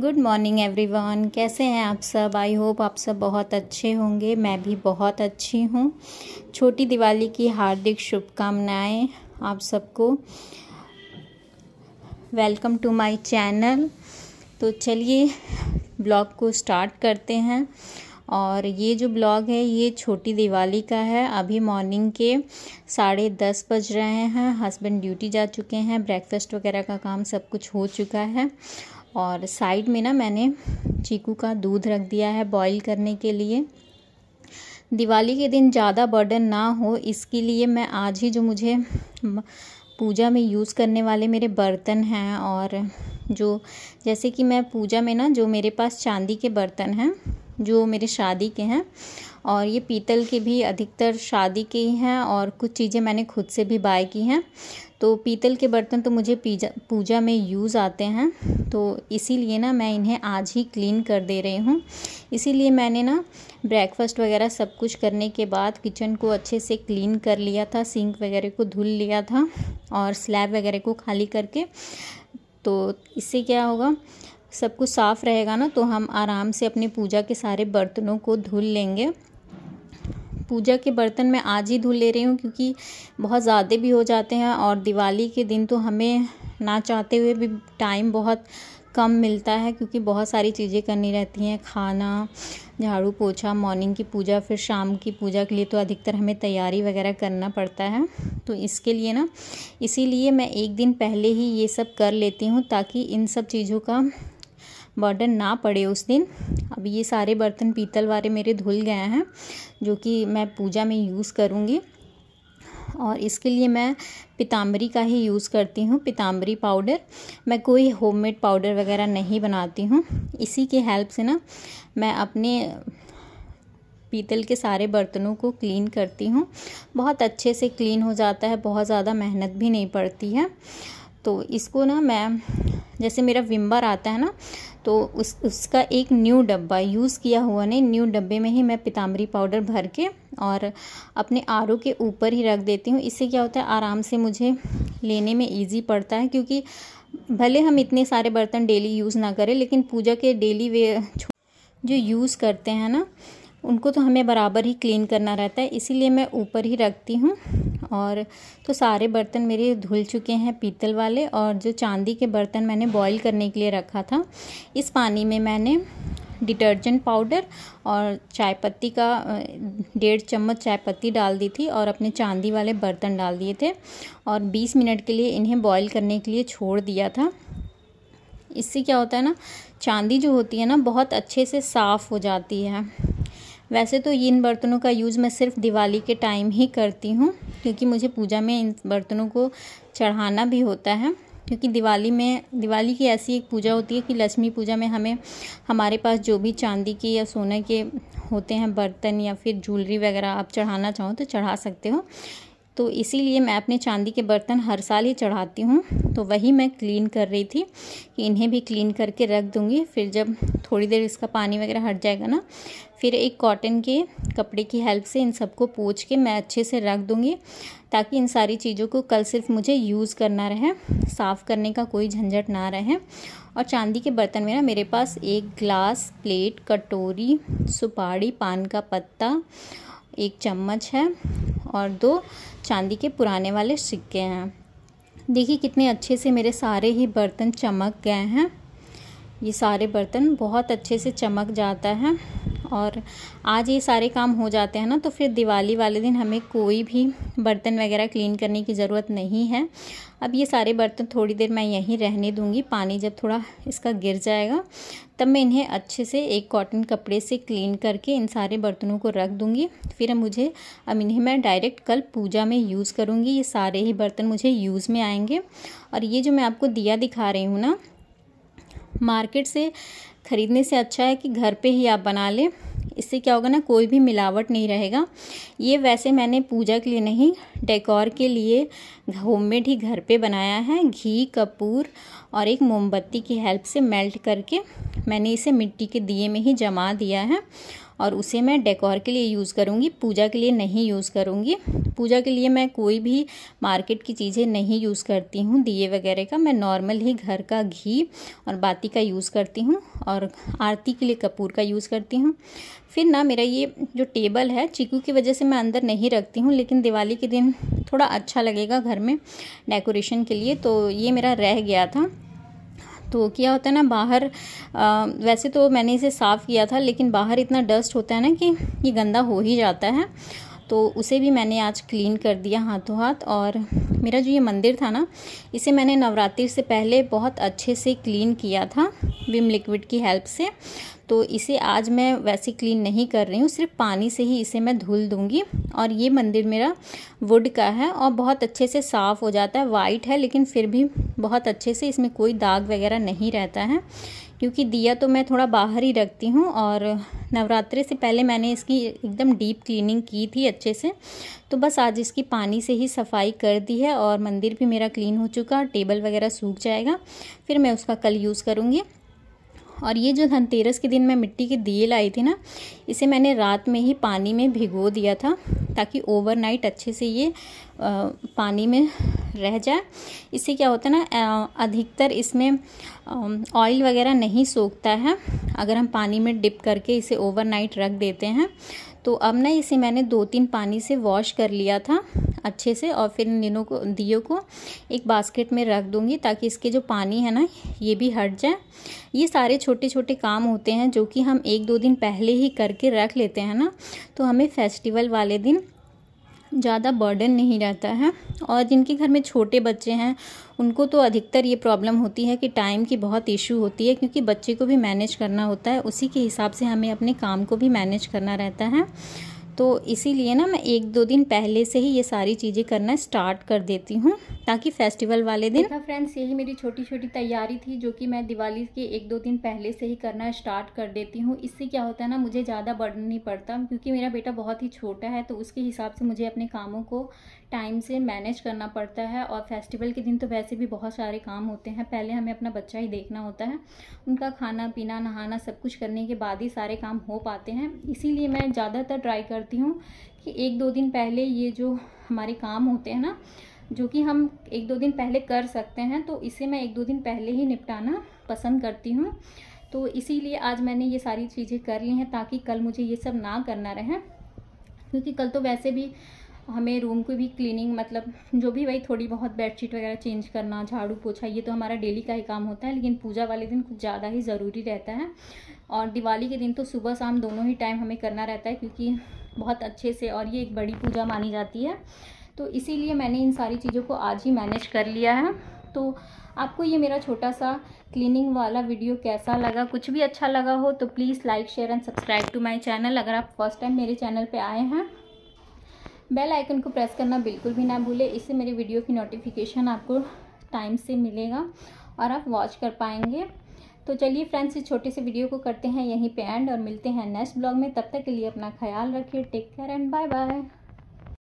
good morning everyone कैसे हैं आप सब आई होप आप सब बहुत अच्छे होंगे मैं भी बहुत अच्छी हूँ छोटी दिवाली की हार्दिक शुभकामनाएं आप सबको वेलकम टू माय चैनल तो चलिए ब्लॉग को स्टार्ट करते हैं और ये जो ब्लॉग है ये छोटी दिवाली का है अभी मॉर्निंग के साढ़े दस बज रहे हैं हस्बैंड ड्यूटी जा चुके हैं ब्रेकफास्ट वगैरह का काम सब कुछ हो चुका है और साइड में ना मैंने चीकू का दूध रख दिया है बॉईल करने के लिए दिवाली के दिन ज़्यादा बर्डन ना हो इसके लिए मैं आज ही जो मुझे पूजा में यूज़ करने वाले मेरे बर्तन हैं और जो जैसे कि मैं पूजा में ना जो मेरे पास चांदी के बर्तन हैं जो मेरे शादी के हैं और ये पीतल के भी अधिकतर शादी के ही हैं और कुछ चीज़ें मैंने खुद से भी बाय की हैं तो पीतल के बर्तन तो मुझे पीजा पूजा में यूज़ आते हैं तो इसीलिए ना मैं इन्हें आज ही क्लीन कर दे रही हूँ इसीलिए मैंने ना ब्रेकफास्ट वगैरह सब कुछ करने के बाद किचन को अच्छे से क्लीन कर लिया था सिंक वगैरह को धुल लिया था और स्लैब वगैरह को खाली करके तो इससे क्या होगा सब कुछ साफ़ रहेगा ना तो हम आराम से अपने पूजा के सारे बर्तनों को धुल लेंगे पूजा के बर्तन मैं आज ही धुल ले रही हूँ क्योंकि बहुत ज़्यादा भी हो जाते हैं और दिवाली के दिन तो हमें ना चाहते हुए भी टाइम बहुत कम मिलता है क्योंकि बहुत सारी चीज़ें करनी रहती हैं खाना झाड़ू पोछा मॉर्निंग की पूजा फिर शाम की पूजा के लिए तो अधिकतर हमें तैयारी वगैरह करना पड़ता है तो इसके लिए ना इसीलिए मैं एक दिन पहले ही ये सब कर लेती हूँ ताकि इन सब चीज़ों का बर्डन ना पड़े उस दिन अब ये सारे बर्तन पीतल वाले मेरे धुल गए हैं जो कि मैं पूजा में यूज़ करूँगी और इसके लिए मैं पिताम्बरी का ही यूज़ करती हूँ पिताम्बरी पाउडर मैं कोई होममेड पाउडर वगैरह नहीं बनाती हूँ इसी के हेल्प से ना मैं अपने पीतल के सारे बर्तनों को क्लीन करती हूँ बहुत अच्छे से क्लीन हो जाता है बहुत ज़्यादा मेहनत भी नहीं पड़ती है तो इसको ना मैं जैसे मेरा विम्बर आता है ना तो उस उसका एक न्यू डब्बा यूज़ किया हुआ नहीं न्यू डब्बे में ही मैं पिताम्बरी पाउडर भर के और अपने आर के ऊपर ही रख देती हूँ इससे क्या होता है आराम से मुझे लेने में ईजी पड़ता है क्योंकि भले हम इतने सारे बर्तन डेली यूज़ ना करें लेकिन पूजा के डेली वे जो यूज़ करते हैं ना उनको तो हमें बराबर ही क्लीन करना रहता है इसीलिए मैं ऊपर ही रखती हूँ और तो सारे बर्तन मेरे धुल चुके हैं पीतल वाले और जो चांदी के बर्तन मैंने बॉईल करने के लिए रखा था इस पानी में मैंने डिटर्जेंट पाउडर और चाय पत्ती का डेढ़ चम्मच चाय पत्ती डाल दी थी और अपने चांदी वाले बर्तन डाल दिए थे और 20 मिनट के लिए इन्हें बॉईल करने के लिए छोड़ दिया था इससे क्या होता है ना चांदी जो होती है ना बहुत अच्छे से साफ़ हो जाती है वैसे तो इन बर्तनों का यूज़ मैं सिर्फ दिवाली के टाइम ही करती हूँ क्योंकि मुझे पूजा में इन बर्तनों को चढ़ाना भी होता है क्योंकि दिवाली में दिवाली की ऐसी एक पूजा होती है कि लक्ष्मी पूजा में हमें हमारे पास जो भी चांदी के या सोने के होते हैं बर्तन या फिर ज्वेलरी वगैरह आप चढ़ाना चाहो तो चढ़ा सकते हो तो इसीलिए मैं अपने चांदी के बर्तन हर साल ही चढ़ाती हूँ तो वही मैं क्लीन कर रही थी कि इन्हें भी क्लीन करके रख दूँगी फिर जब थोड़ी देर इसका पानी वगैरह हट जाएगा ना फिर एक कॉटन के कपड़े की हेल्प से इन सबको पोछ के मैं अच्छे से रख दूँगी ताकि इन सारी चीज़ों को कल सिर्फ मुझे यूज़ करना रहे साफ़ करने का कोई झंझट ना रहे और चांदी के बर्तन में ना मेरे पास एक ग्लास प्लेट कटोरी सुपारी पान का पत्ता एक चम्मच है और दो चांदी के पुराने वाले सिक्के हैं देखिए कितने अच्छे से मेरे सारे ही बर्तन चमक गए हैं ये सारे बर्तन बहुत अच्छे से चमक जाता है और आज ये सारे काम हो जाते हैं ना तो फिर दिवाली वाले दिन हमें कोई भी बर्तन वगैरह क्लीन करने की ज़रूरत नहीं है अब ये सारे बर्तन थोड़ी देर मैं यहीं रहने दूँगी पानी जब थोड़ा इसका गिर जाएगा तब मैं इन्हें अच्छे से एक कॉटन कपड़े से क्लीन करके इन सारे बर्तनों को रख दूँगी फिर मुझे अब इन्हें मैं डायरेक्ट कल पूजा में यूज़ करूँगी ये सारे ही बर्तन मुझे यूज़ में आएंगे और ये जो मैं आपको दिया दिखा रही हूँ ना मार्केट से ख़रीदने से अच्छा है कि घर पे ही आप बना लें इससे क्या होगा ना कोई भी मिलावट नहीं रहेगा ये वैसे मैंने पूजा के लिए नहीं डेकोर के लिए होममेड ही घर पे बनाया है घी कपूर और एक मोमबत्ती की हेल्प से मेल्ट करके मैंने इसे मिट्टी के दिए में ही जमा दिया है और उसे मैं डेकोर के लिए यूज़ करूँगी पूजा के लिए नहीं यूज़ करूँगी पूजा के लिए मैं कोई भी मार्केट की चीज़ें नहीं यूज़ करती हूँ दिए वगैरह का मैं नॉर्मल ही घर का घी और बाती का यूज़ करती हूँ और आरती के लिए कपूर का यूज़ करती हूँ फिर ना मेरा ये जो टेबल है चीकू की वजह से मैं अंदर नहीं रखती हूँ लेकिन दिवाली के दिन थोड़ा अच्छा लगेगा घर में डेकोरेशन के लिए तो ये मेरा रह गया था तो क्या होता है ना बाहर आ, वैसे तो मैंने इसे साफ़ किया था लेकिन बाहर इतना डस्ट होता है ना कि ये गंदा हो ही जाता है तो उसे भी मैंने आज क्लीन कर दिया हाथों हाथ और मेरा जो ये मंदिर था ना इसे मैंने नवरात्रि से पहले बहुत अच्छे से क्लीन किया था विम लिक्विड की हेल्प से तो इसे आज मैं वैसे क्लीन नहीं कर रही हूँ सिर्फ पानी से ही इसे मैं धुल दूँगी और ये मंदिर मेरा वुड का है और बहुत अच्छे से साफ़ हो जाता है वाइट है लेकिन फिर भी बहुत अच्छे से इसमें कोई दाग वगैरह नहीं रहता है क्योंकि दिया तो मैं थोड़ा बाहर ही रखती हूँ और नवरात्रे से पहले मैंने इसकी एकदम डीप क्लीनिंग की थी अच्छे से तो बस आज इसकी पानी से ही सफाई कर दी है और मंदिर भी मेरा क्लीन हो चुका टेबल वगैरह सूख जाएगा फिर मैं उसका कल यूज़ करूँगी और ये जो धनतेरस के दिन मैं मिट्टी के दिए लाई थी ना इसे मैंने रात में ही पानी में भिगो दिया था ताकि ओवरनाइट अच्छे से ये आ, पानी में रह जाए इससे क्या होता है ना अधिकतर इसमें ऑयल वगैरह नहीं सोखता है अगर हम पानी में डिप करके इसे ओवरनाइट रख देते हैं तो अब ना इसे मैंने दो तीन पानी से वॉश कर लिया था अच्छे से और फिर इन दिनों को दियो को एक बास्केट में रख दूँगी ताकि इसके जो पानी है ना ये भी हट जाए ये सारे छोटे छोटे काम होते हैं जो कि हम एक दो दिन पहले ही करके रख लेते हैं ना तो हमें फेस्टिवल वाले दिन ज़्यादा बर्डन नहीं रहता है और जिनके घर में छोटे बच्चे हैं उनको तो अधिकतर ये प्रॉब्लम होती है कि टाइम की बहुत इशू होती है क्योंकि बच्चे को भी मैनेज करना होता है उसी के हिसाब से हमें अपने काम को भी मैनेज करना रहता है तो इसीलिए ना मैं एक दो दिन पहले से ही ये सारी चीज़ें करना स्टार्ट कर देती हूँ ताकि फेस्टिवल वाले दिन था फ्रेंड्स यही मेरी छोटी छोटी तैयारी थी जो कि मैं दिवाली के एक दो दिन पहले से ही करना स्टार्ट कर देती हूँ इससे क्या होता है ना मुझे ज़्यादा बर्डन नहीं पड़ता क्योंकि मेरा बेटा बहुत ही छोटा है तो उसके हिसाब से मुझे अपने कामों को टाइम से मैनेज करना पड़ता है और फेस्टिवल के दिन तो वैसे भी बहुत सारे काम होते हैं पहले हमें अपना बच्चा ही देखना होता है उनका खाना पीना नहाना सब कुछ करने के बाद ही सारे काम हो पाते हैं इसीलिए मैं ज़्यादातर ट्राई करती हूँ कि एक दो दिन पहले ये जो हमारे काम होते हैं ना जो कि हम एक दो दिन पहले कर सकते हैं तो इसे मैं एक दो दिन पहले ही निपटाना पसंद करती हूँ तो इसीलिए आज मैंने ये सारी चीज़ें कर ली हैं ताकि कल मुझे ये सब ना करना रहे क्योंकि कल तो वैसे भी हमें रूम को भी क्लीनिंग मतलब जो भी वही थोड़ी बहुत बेडशीट वगैरह चेंज करना झाड़ू पोछा ये तो हमारा डेली का ही काम होता है लेकिन पूजा वाले दिन कुछ ज़्यादा ही ज़रूरी रहता है और दिवाली के दिन तो सुबह शाम दोनों ही टाइम हमें करना रहता है क्योंकि बहुत अच्छे से और ये एक बड़ी पूजा मानी जाती है तो इसीलिए मैंने इन सारी चीज़ों को आज ही मैनेज कर लिया है तो आपको ये मेरा छोटा सा क्लीनिंग वाला वीडियो कैसा लगा कुछ भी अच्छा लगा हो तो please like share and subscribe to my channel अगर आप फर्स्ट टाइम मेरे चैनल पे आए हैं बेल आइकन को प्रेस करना बिल्कुल भी ना भूले इससे मेरे वीडियो की नोटिफिकेशन आपको टाइम से मिलेगा और आप वॉच कर पाएंगे तो चलिए फ्रेंड्स इस छोटे से वीडियो को करते हैं यहीं पे एंड और मिलते हैं नेक्स्ट ब्लॉग में तब तक के लिए अपना ख्याल रखिए take care and bye bye